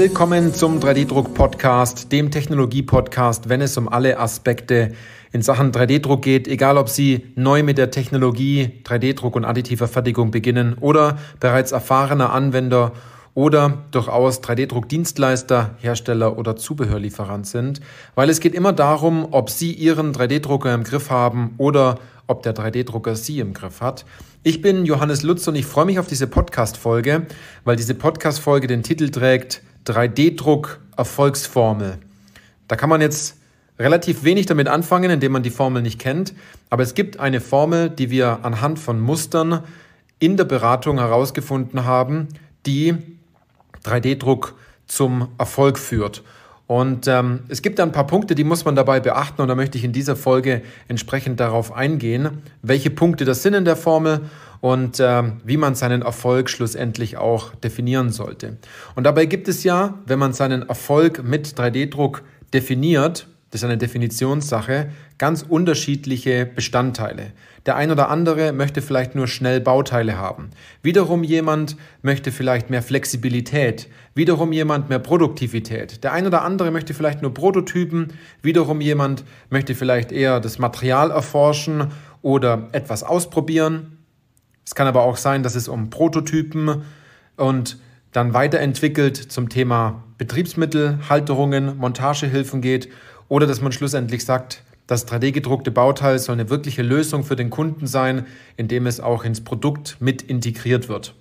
Willkommen zum 3D-Druck-Podcast, dem Technologie-Podcast, wenn es um alle Aspekte in Sachen 3D-Druck geht, egal ob Sie neu mit der Technologie 3D-Druck und additiver Fertigung beginnen oder bereits erfahrener Anwender oder durchaus 3D-Druck-Dienstleister, Hersteller oder Zubehörlieferant sind, weil es geht immer darum, ob Sie Ihren 3D-Drucker im Griff haben oder ob der 3D-Drucker Sie im Griff hat. Ich bin Johannes Lutz und ich freue mich auf diese Podcast-Folge, weil diese Podcast-Folge den Titel trägt 3D-Druck-Erfolgsformel. Da kann man jetzt relativ wenig damit anfangen, indem man die Formel nicht kennt, aber es gibt eine Formel, die wir anhand von Mustern in der Beratung herausgefunden haben, die 3D-Druck zum Erfolg führt. Und ähm, es gibt ein paar Punkte, die muss man dabei beachten und da möchte ich in dieser Folge entsprechend darauf eingehen, welche Punkte das sind in der Formel und äh, wie man seinen Erfolg schlussendlich auch definieren sollte. Und dabei gibt es ja, wenn man seinen Erfolg mit 3D-Druck definiert, das ist eine Definitionssache, ganz unterschiedliche Bestandteile. Der ein oder andere möchte vielleicht nur schnell Bauteile haben. Wiederum jemand möchte vielleicht mehr Flexibilität. Wiederum jemand mehr Produktivität. Der ein oder andere möchte vielleicht nur Prototypen. Wiederum jemand möchte vielleicht eher das Material erforschen oder etwas ausprobieren. Es kann aber auch sein, dass es um Prototypen und dann weiterentwickelt zum Thema Betriebsmittel, Halterungen, Montagehilfen geht oder dass man schlussendlich sagt, das 3D-gedruckte Bauteil soll eine wirkliche Lösung für den Kunden sein, indem es auch ins Produkt mit integriert wird.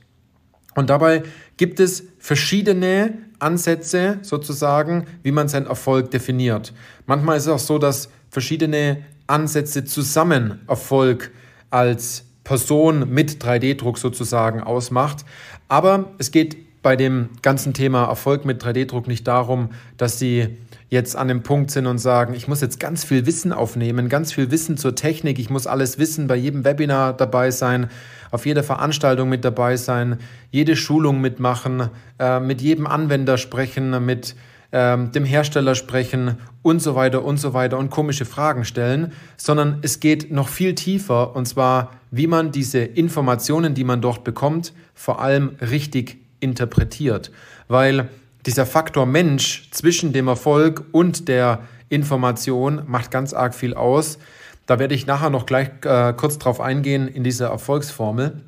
Und dabei gibt es verschiedene Ansätze sozusagen, wie man seinen Erfolg definiert. Manchmal ist es auch so, dass verschiedene Ansätze zusammen Erfolg als Person mit 3D-Druck sozusagen ausmacht. Aber es geht bei dem ganzen Thema Erfolg mit 3D-Druck nicht darum, dass sie jetzt an dem Punkt sind und sagen, ich muss jetzt ganz viel Wissen aufnehmen, ganz viel Wissen zur Technik, ich muss alles wissen, bei jedem Webinar dabei sein, auf jeder Veranstaltung mit dabei sein, jede Schulung mitmachen, äh, mit jedem Anwender sprechen, mit ähm, dem Hersteller sprechen und so weiter und so weiter und komische Fragen stellen, sondern es geht noch viel tiefer und zwar, wie man diese Informationen, die man dort bekommt, vor allem richtig interpretiert. Weil dieser Faktor Mensch zwischen dem Erfolg und der Information macht ganz arg viel aus. Da werde ich nachher noch gleich äh, kurz drauf eingehen in dieser Erfolgsformel,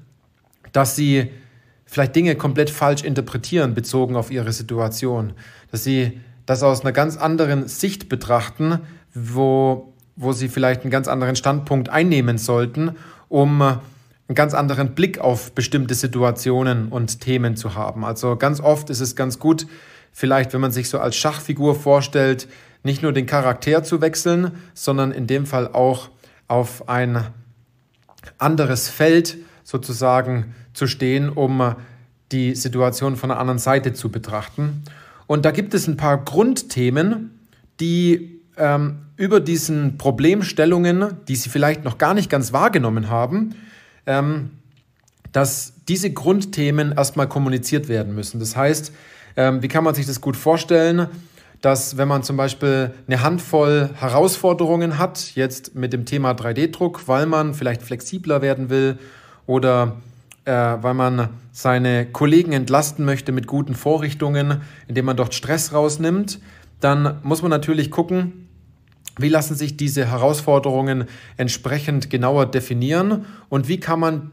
dass sie vielleicht Dinge komplett falsch interpretieren bezogen auf ihre Situation, dass sie das aus einer ganz anderen Sicht betrachten, wo, wo sie vielleicht einen ganz anderen Standpunkt einnehmen sollten, um äh, einen ganz anderen Blick auf bestimmte Situationen und Themen zu haben. Also ganz oft ist es ganz gut, vielleicht wenn man sich so als Schachfigur vorstellt, nicht nur den Charakter zu wechseln, sondern in dem Fall auch auf ein anderes Feld, sozusagen zu stehen, um äh, die Situation von der anderen Seite zu betrachten. Und da gibt es ein paar Grundthemen, die ähm, über diesen Problemstellungen, die Sie vielleicht noch gar nicht ganz wahrgenommen haben, ähm, dass diese Grundthemen erstmal kommuniziert werden müssen. Das heißt, ähm, wie kann man sich das gut vorstellen? dass wenn man zum Beispiel eine Handvoll Herausforderungen hat, jetzt mit dem Thema 3D-Druck, weil man vielleicht flexibler werden will oder äh, weil man seine Kollegen entlasten möchte mit guten Vorrichtungen, indem man dort Stress rausnimmt, dann muss man natürlich gucken, wie lassen sich diese Herausforderungen entsprechend genauer definieren und wie kann man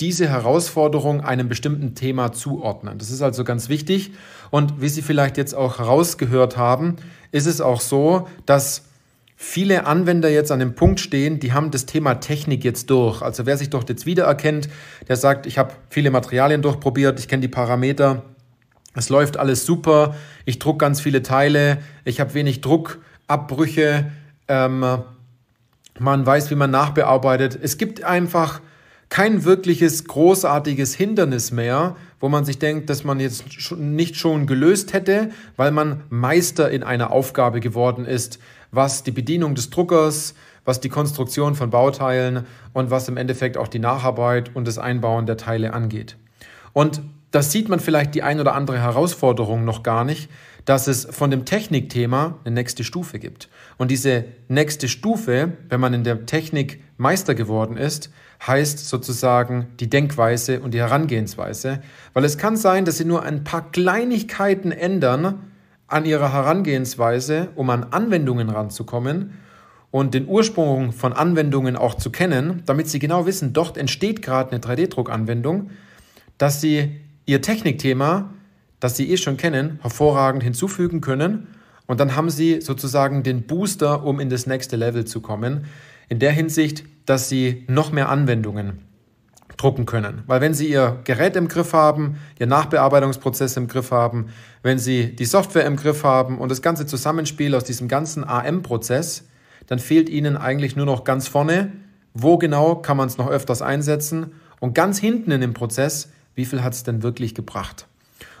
diese Herausforderung einem bestimmten Thema zuordnen. Das ist also ganz wichtig. Und wie Sie vielleicht jetzt auch herausgehört haben, ist es auch so, dass viele Anwender jetzt an dem Punkt stehen, die haben das Thema Technik jetzt durch. Also wer sich dort jetzt wiedererkennt, der sagt, ich habe viele Materialien durchprobiert, ich kenne die Parameter, es läuft alles super, ich druck ganz viele Teile, ich habe wenig Druckabbrüche, ähm, man weiß, wie man nachbearbeitet. Es gibt einfach kein wirkliches großartiges Hindernis mehr, wo man sich denkt, dass man jetzt nicht schon gelöst hätte, weil man Meister in einer Aufgabe geworden ist was die Bedienung des Druckers, was die Konstruktion von Bauteilen und was im Endeffekt auch die Nacharbeit und das Einbauen der Teile angeht. Und das sieht man vielleicht die ein oder andere Herausforderung noch gar nicht, dass es von dem Technikthema eine nächste Stufe gibt. Und diese nächste Stufe, wenn man in der Technik Meister geworden ist, heißt sozusagen die Denkweise und die Herangehensweise. Weil es kann sein, dass sie nur ein paar Kleinigkeiten ändern, an ihrer Herangehensweise, um an Anwendungen ranzukommen und den Ursprung von Anwendungen auch zu kennen, damit sie genau wissen, dort entsteht gerade eine 3 d druckanwendung dass sie ihr Technikthema, das sie eh schon kennen, hervorragend hinzufügen können. Und dann haben sie sozusagen den Booster, um in das nächste Level zu kommen. In der Hinsicht, dass sie noch mehr Anwendungen drucken können. Weil wenn Sie Ihr Gerät im Griff haben, Ihr Nachbearbeitungsprozess im Griff haben, wenn Sie die Software im Griff haben und das ganze Zusammenspiel aus diesem ganzen AM-Prozess, dann fehlt Ihnen eigentlich nur noch ganz vorne, wo genau kann man es noch öfters einsetzen und ganz hinten in dem Prozess, wie viel hat es denn wirklich gebracht.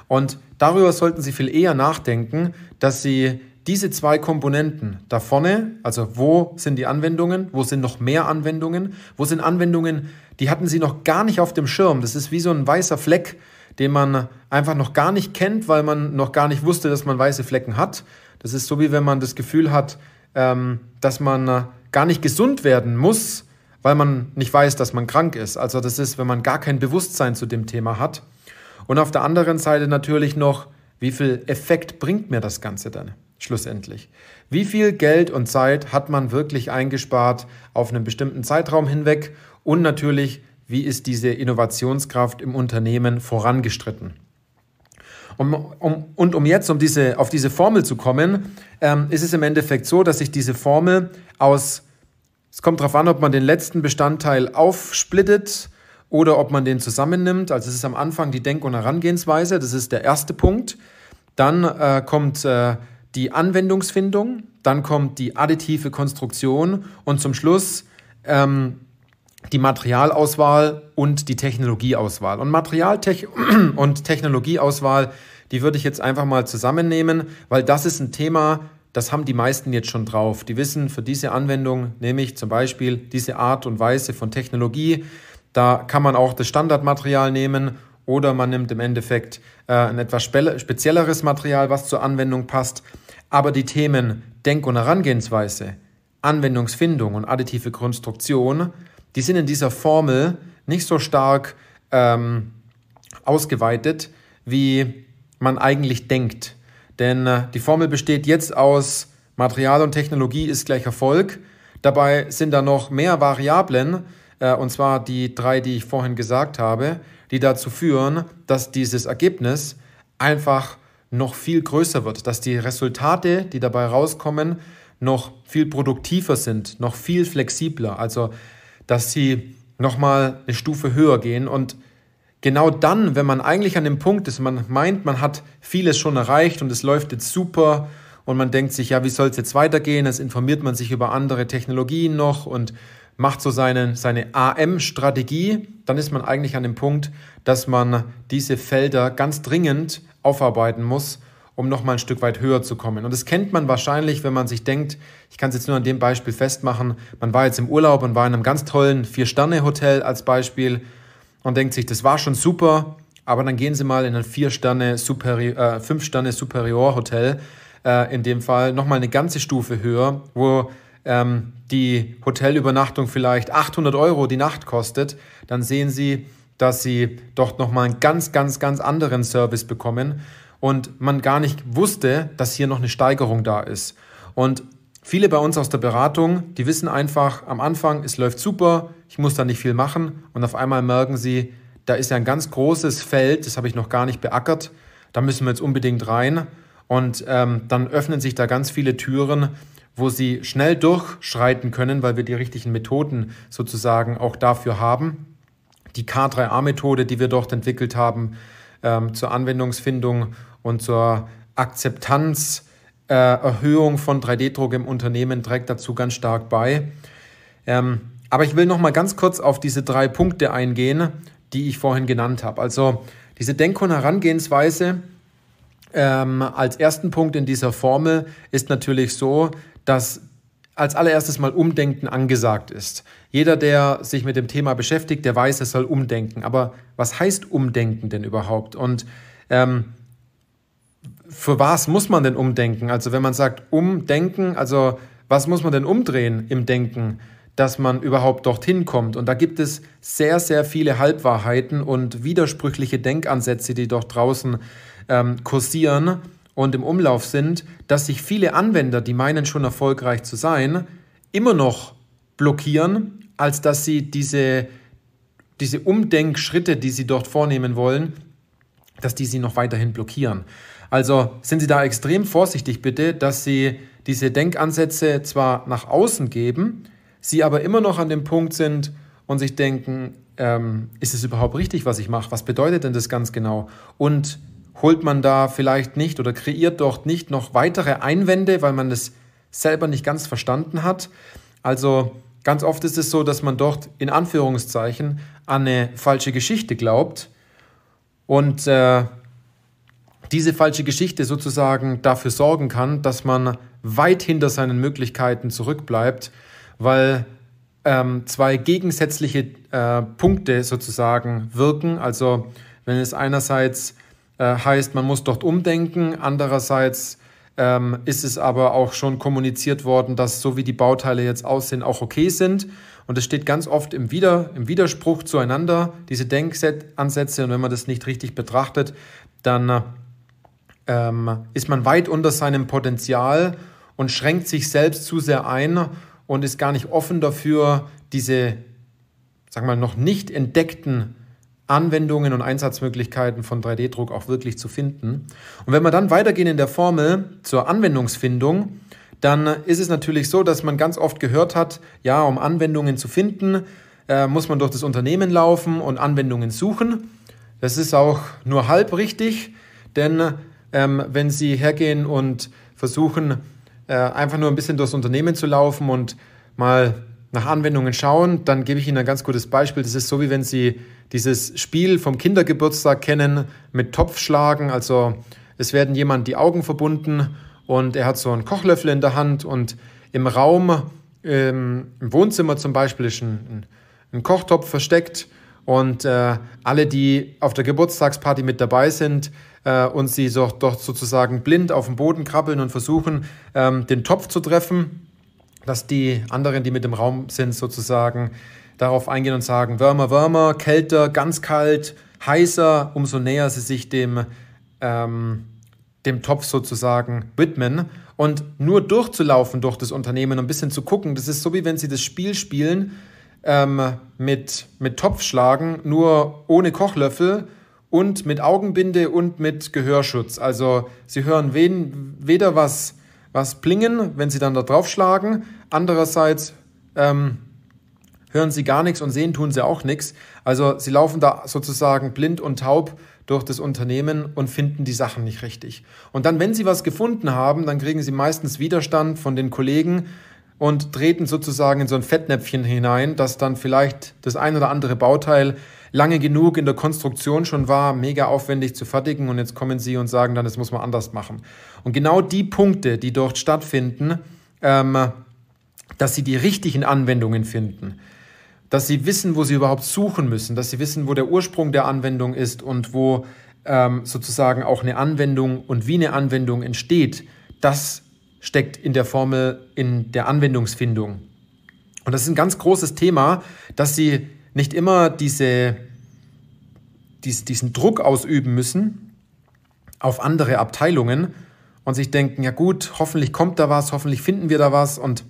Und darüber sollten Sie viel eher nachdenken, dass Sie diese zwei Komponenten da vorne, also wo sind die Anwendungen, wo sind noch mehr Anwendungen, wo sind Anwendungen, die hatten sie noch gar nicht auf dem Schirm. Das ist wie so ein weißer Fleck, den man einfach noch gar nicht kennt, weil man noch gar nicht wusste, dass man weiße Flecken hat. Das ist so wie wenn man das Gefühl hat, ähm, dass man gar nicht gesund werden muss, weil man nicht weiß, dass man krank ist. Also das ist, wenn man gar kein Bewusstsein zu dem Thema hat. Und auf der anderen Seite natürlich noch, wie viel Effekt bringt mir das Ganze dann? schlussendlich. Wie viel Geld und Zeit hat man wirklich eingespart auf einen bestimmten Zeitraum hinweg? Und natürlich, wie ist diese Innovationskraft im Unternehmen vorangestritten? Um, um, und um jetzt um diese, auf diese Formel zu kommen, ähm, ist es im Endeffekt so, dass sich diese Formel aus, es kommt darauf an, ob man den letzten Bestandteil aufsplittet oder ob man den zusammennimmt. Also es ist am Anfang die Denk- und Herangehensweise, das ist der erste Punkt. Dann äh, kommt äh, die Anwendungsfindung, dann kommt die additive Konstruktion und zum Schluss ähm, die Materialauswahl und die Technologieauswahl. Und Materialtech und Technologieauswahl, die würde ich jetzt einfach mal zusammennehmen, weil das ist ein Thema, das haben die meisten jetzt schon drauf. Die wissen, für diese Anwendung nehme ich zum Beispiel diese Art und Weise von Technologie. Da kann man auch das Standardmaterial nehmen oder man nimmt im Endeffekt äh, ein etwas spezielleres Material, was zur Anwendung passt. Aber die Themen Denk- und Herangehensweise, Anwendungsfindung und additive Konstruktion, die sind in dieser Formel nicht so stark ähm, ausgeweitet, wie man eigentlich denkt. Denn äh, die Formel besteht jetzt aus Material und Technologie ist gleich Erfolg. Dabei sind da noch mehr Variablen, äh, und zwar die drei, die ich vorhin gesagt habe, die dazu führen, dass dieses Ergebnis einfach noch viel größer wird, dass die Resultate, die dabei rauskommen, noch viel produktiver sind, noch viel flexibler, also dass sie nochmal eine Stufe höher gehen. Und genau dann, wenn man eigentlich an dem Punkt ist, man meint, man hat vieles schon erreicht und es läuft jetzt super und man denkt sich, ja, wie soll es jetzt weitergehen? Jetzt informiert man sich über andere Technologien noch und macht so seine, seine AM-Strategie, dann ist man eigentlich an dem Punkt, dass man diese Felder ganz dringend aufarbeiten muss, um nochmal ein Stück weit höher zu kommen. Und das kennt man wahrscheinlich, wenn man sich denkt, ich kann es jetzt nur an dem Beispiel festmachen, man war jetzt im Urlaub und war in einem ganz tollen Vier-Sterne-Hotel als Beispiel und denkt sich, das war schon super, aber dann gehen Sie mal in ein Vier-Sterne, äh, superior hotel äh, in dem Fall nochmal eine ganze Stufe höher, wo ähm, die Hotelübernachtung vielleicht 800 Euro die Nacht kostet, dann sehen Sie, dass Sie dort nochmal einen ganz, ganz, ganz anderen Service bekommen und man gar nicht wusste, dass hier noch eine Steigerung da ist. Und viele bei uns aus der Beratung, die wissen einfach am Anfang, es läuft super, ich muss da nicht viel machen und auf einmal merken sie, da ist ja ein ganz großes Feld, das habe ich noch gar nicht beackert, da müssen wir jetzt unbedingt rein und ähm, dann öffnen sich da ganz viele Türen, wo sie schnell durchschreiten können, weil wir die richtigen Methoden sozusagen auch dafür haben. Die K3A-Methode, die wir dort entwickelt haben, ähm, zur Anwendungsfindung und zur Akzeptanzerhöhung äh, von 3D-Druck im Unternehmen trägt dazu ganz stark bei. Ähm, aber ich will noch mal ganz kurz auf diese drei Punkte eingehen, die ich vorhin genannt habe. Also diese Denk- und Herangehensweise ähm, als ersten Punkt in dieser Formel ist natürlich so, dass als allererstes mal Umdenken angesagt ist. Jeder, der sich mit dem Thema beschäftigt, der weiß, es soll umdenken. Aber was heißt Umdenken denn überhaupt? Und ähm, für was muss man denn umdenken? Also wenn man sagt umdenken, also was muss man denn umdrehen im Denken, dass man überhaupt dorthin kommt? Und da gibt es sehr, sehr viele Halbwahrheiten und widersprüchliche Denkansätze, die dort draußen ähm, kursieren und im Umlauf sind, dass sich viele Anwender, die meinen schon erfolgreich zu sein, immer noch blockieren, als dass sie diese, diese Umdenkschritte, die sie dort vornehmen wollen, dass die sie noch weiterhin blockieren. Also sind Sie da extrem vorsichtig bitte, dass Sie diese Denkansätze zwar nach außen geben, Sie aber immer noch an dem Punkt sind und sich denken, ähm, ist es überhaupt richtig, was ich mache? Was bedeutet denn das ganz genau? Und holt man da vielleicht nicht oder kreiert dort nicht noch weitere Einwände, weil man es selber nicht ganz verstanden hat. Also ganz oft ist es so, dass man dort in Anführungszeichen an eine falsche Geschichte glaubt und äh, diese falsche Geschichte sozusagen dafür sorgen kann, dass man weit hinter seinen Möglichkeiten zurückbleibt, weil ähm, zwei gegensätzliche äh, Punkte sozusagen wirken. Also wenn es einerseits äh, heißt, man muss dort umdenken. Andererseits ähm, ist es aber auch schon kommuniziert worden, dass so wie die Bauteile jetzt aussehen, auch okay sind. Und es steht ganz oft im, Wider, im Widerspruch zueinander, diese Denkansätze. Und wenn man das nicht richtig betrachtet, dann ähm, ist man weit unter seinem Potenzial und schränkt sich selbst zu sehr ein und ist gar nicht offen dafür, diese, sagen wir mal, noch nicht entdeckten Anwendungen und Einsatzmöglichkeiten von 3D-Druck auch wirklich zu finden. Und wenn wir dann weitergehen in der Formel zur Anwendungsfindung, dann ist es natürlich so, dass man ganz oft gehört hat, ja, um Anwendungen zu finden, äh, muss man durch das Unternehmen laufen und Anwendungen suchen. Das ist auch nur halb richtig, denn ähm, wenn Sie hergehen und versuchen, äh, einfach nur ein bisschen durchs Unternehmen zu laufen und mal nach Anwendungen schauen, dann gebe ich Ihnen ein ganz gutes Beispiel. Das ist so, wie wenn Sie dieses Spiel vom Kindergeburtstag kennen mit Topfschlagen. Also es werden jemand die Augen verbunden und er hat so einen Kochlöffel in der Hand und im Raum, ähm, im Wohnzimmer zum Beispiel, ist ein, ein Kochtopf versteckt und äh, alle, die auf der Geburtstagsparty mit dabei sind äh, und sie so, doch sozusagen blind auf dem Boden krabbeln und versuchen, ähm, den Topf zu treffen, dass die anderen, die mit im Raum sind, sozusagen darauf eingehen und sagen, wärmer, wärmer, kälter, ganz kalt, heißer, umso näher sie sich dem, ähm, dem Topf sozusagen widmen. Und nur durchzulaufen durch das Unternehmen und ein bisschen zu gucken, das ist so wie wenn sie das Spiel spielen ähm, mit, mit Topfschlagen, nur ohne Kochlöffel und mit Augenbinde und mit Gehörschutz. Also sie hören wen, weder was was plingen, wenn sie dann da draufschlagen. Andererseits ähm, hören sie gar nichts und sehen tun sie auch nichts. Also sie laufen da sozusagen blind und taub durch das Unternehmen und finden die Sachen nicht richtig. Und dann, wenn sie was gefunden haben, dann kriegen sie meistens Widerstand von den Kollegen und treten sozusagen in so ein Fettnäpfchen hinein, dass dann vielleicht das ein oder andere Bauteil lange genug in der Konstruktion schon war, mega aufwendig zu fertigen und jetzt kommen sie und sagen dann, das muss man anders machen. Und genau die Punkte, die dort stattfinden, ähm, dass sie die richtigen Anwendungen finden, dass sie wissen, wo sie überhaupt suchen müssen, dass sie wissen, wo der Ursprung der Anwendung ist und wo ähm, sozusagen auch eine Anwendung und wie eine Anwendung entsteht, das steckt in der Formel in der Anwendungsfindung. Und das ist ein ganz großes Thema, dass sie nicht immer diese, dies, diesen Druck ausüben müssen auf andere Abteilungen und sich denken, ja gut, hoffentlich kommt da was, hoffentlich finden wir da was und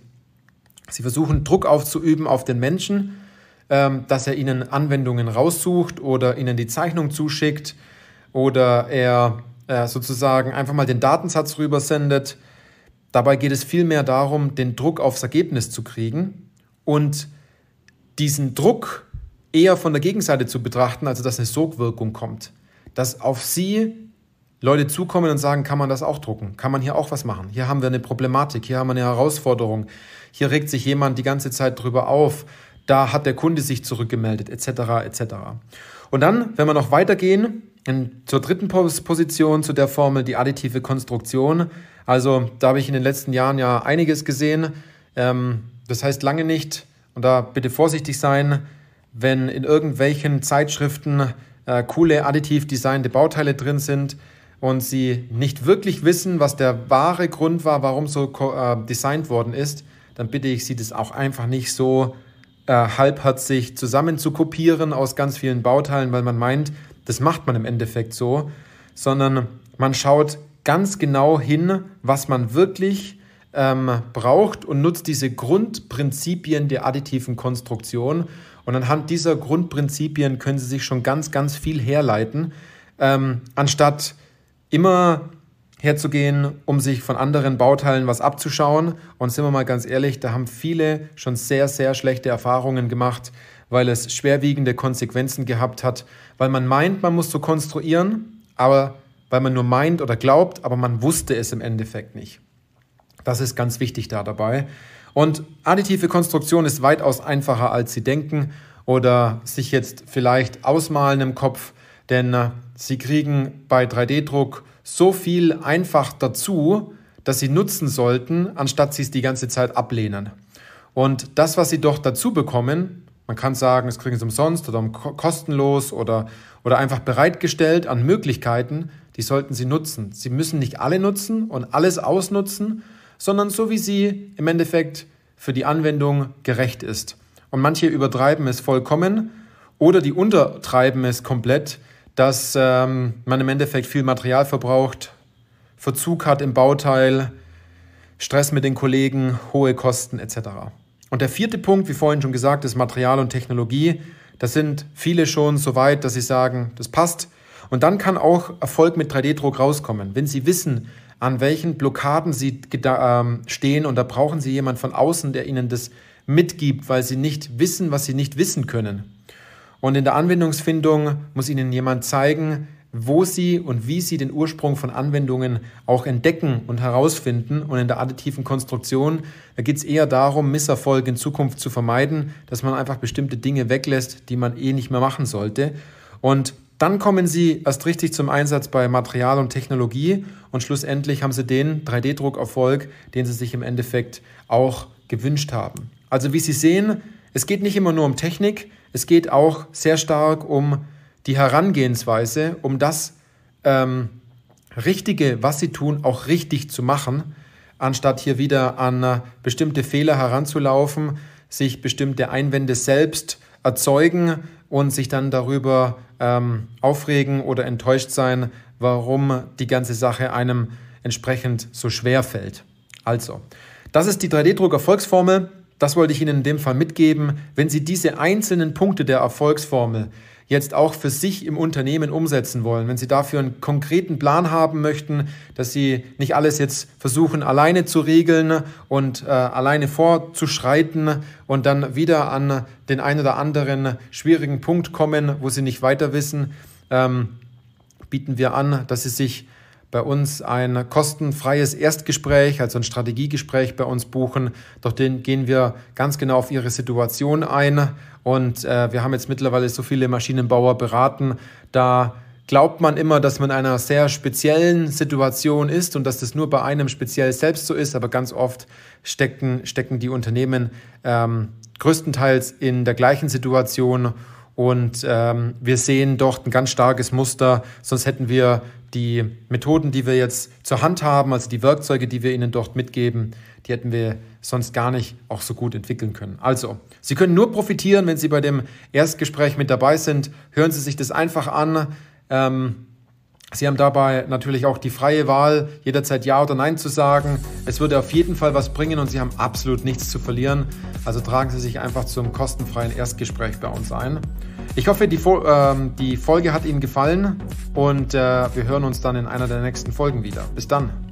sie versuchen Druck aufzuüben auf den Menschen, ähm, dass er ihnen Anwendungen raussucht oder ihnen die Zeichnung zuschickt oder er äh, sozusagen einfach mal den Datensatz rübersendet. Dabei geht es vielmehr darum, den Druck aufs Ergebnis zu kriegen und diesen Druck eher von der Gegenseite zu betrachten, also dass eine Sogwirkung kommt. Dass auf sie Leute zukommen und sagen, kann man das auch drucken? Kann man hier auch was machen? Hier haben wir eine Problematik, hier haben wir eine Herausforderung, hier regt sich jemand die ganze Zeit drüber auf, da hat der Kunde sich zurückgemeldet, etc. etc. Und dann, wenn wir noch weitergehen, in, zur dritten Position, zu der Formel die additive Konstruktion. Also da habe ich in den letzten Jahren ja einiges gesehen. Ähm, das heißt lange nicht, und da bitte vorsichtig sein, wenn in irgendwelchen Zeitschriften äh, coole additiv designte Bauteile drin sind und sie nicht wirklich wissen, was der wahre Grund war, warum so äh, designt worden ist, dann bitte ich sie, das auch einfach nicht so äh, halbherzig zusammen zu kopieren aus ganz vielen Bauteilen, weil man meint, das macht man im Endeffekt so, sondern man schaut ganz genau hin, was man wirklich ähm, braucht und nutzt diese Grundprinzipien der additiven Konstruktion und anhand dieser Grundprinzipien können Sie sich schon ganz, ganz viel herleiten, ähm, anstatt immer herzugehen, um sich von anderen Bauteilen was abzuschauen. Und sind wir mal ganz ehrlich, da haben viele schon sehr, sehr schlechte Erfahrungen gemacht, weil es schwerwiegende Konsequenzen gehabt hat, weil man meint, man muss so konstruieren, aber weil man nur meint oder glaubt, aber man wusste es im Endeffekt nicht. Das ist ganz wichtig da dabei. Und additive Konstruktion ist weitaus einfacher, als Sie denken oder sich jetzt vielleicht ausmalen im Kopf, denn äh, Sie kriegen bei 3D-Druck so viel einfach dazu, dass Sie nutzen sollten, anstatt Sie es die ganze Zeit ablehnen. Und das, was Sie doch dazu bekommen, man kann sagen, es kriegen Sie umsonst oder kostenlos oder, oder einfach bereitgestellt an Möglichkeiten, die sollten Sie nutzen. Sie müssen nicht alle nutzen und alles ausnutzen, sondern so wie sie im Endeffekt für die Anwendung gerecht ist. Und manche übertreiben es vollkommen oder die untertreiben es komplett, dass ähm, man im Endeffekt viel Material verbraucht, Verzug hat im Bauteil, Stress mit den Kollegen, hohe Kosten etc. Und der vierte Punkt, wie vorhin schon gesagt, ist Material und Technologie. Das sind viele schon so weit, dass sie sagen, das passt. Und dann kann auch Erfolg mit 3D-Druck rauskommen. Wenn sie wissen, an welchen Blockaden sie ähm, stehen. Und da brauchen sie jemanden von außen, der ihnen das mitgibt, weil sie nicht wissen, was sie nicht wissen können. Und in der Anwendungsfindung muss ihnen jemand zeigen, wo sie und wie sie den Ursprung von Anwendungen auch entdecken und herausfinden. Und in der additiven Konstruktion, da geht es eher darum, Misserfolg in Zukunft zu vermeiden, dass man einfach bestimmte Dinge weglässt, die man eh nicht mehr machen sollte. Und dann kommen sie erst richtig zum Einsatz bei Material und Technologie und schlussendlich haben sie den 3D-Druckerfolg, den sie sich im Endeffekt auch gewünscht haben. Also wie Sie sehen, es geht nicht immer nur um Technik, es geht auch sehr stark um die Herangehensweise, um das ähm, Richtige, was Sie tun, auch richtig zu machen, anstatt hier wieder an bestimmte Fehler heranzulaufen, sich bestimmte Einwände selbst erzeugen und sich dann darüber ähm, aufregen oder enttäuscht sein, warum die ganze Sache einem entsprechend so schwer fällt. Also, das ist die 3D-Druck-Erfolgsformel. Das wollte ich Ihnen in dem Fall mitgeben. Wenn Sie diese einzelnen Punkte der Erfolgsformel jetzt auch für sich im Unternehmen umsetzen wollen, wenn Sie dafür einen konkreten Plan haben möchten, dass Sie nicht alles jetzt versuchen alleine zu regeln und äh, alleine vorzuschreiten und dann wieder an den ein oder anderen schwierigen Punkt kommen, wo Sie nicht weiter wissen, ähm, bieten wir an, dass Sie sich bei uns ein kostenfreies Erstgespräch, also ein Strategiegespräch bei uns buchen. Doch den gehen wir ganz genau auf Ihre Situation ein und äh, wir haben jetzt mittlerweile so viele Maschinenbauer beraten, da glaubt man immer, dass man in einer sehr speziellen Situation ist und dass das nur bei einem speziell selbst so ist, aber ganz oft stecken, stecken die Unternehmen ähm, größtenteils in der gleichen Situation und ähm, wir sehen dort ein ganz starkes Muster, sonst hätten wir die Methoden, die wir jetzt zur Hand haben, also die Werkzeuge, die wir Ihnen dort mitgeben, die hätten wir sonst gar nicht auch so gut entwickeln können. Also, Sie können nur profitieren, wenn Sie bei dem Erstgespräch mit dabei sind. Hören Sie sich das einfach an. Ähm, Sie haben dabei natürlich auch die freie Wahl, jederzeit Ja oder Nein zu sagen. Es würde auf jeden Fall was bringen und Sie haben absolut nichts zu verlieren. Also tragen Sie sich einfach zum kostenfreien Erstgespräch bei uns ein. Ich hoffe, die, äh, die Folge hat Ihnen gefallen und äh, wir hören uns dann in einer der nächsten Folgen wieder. Bis dann.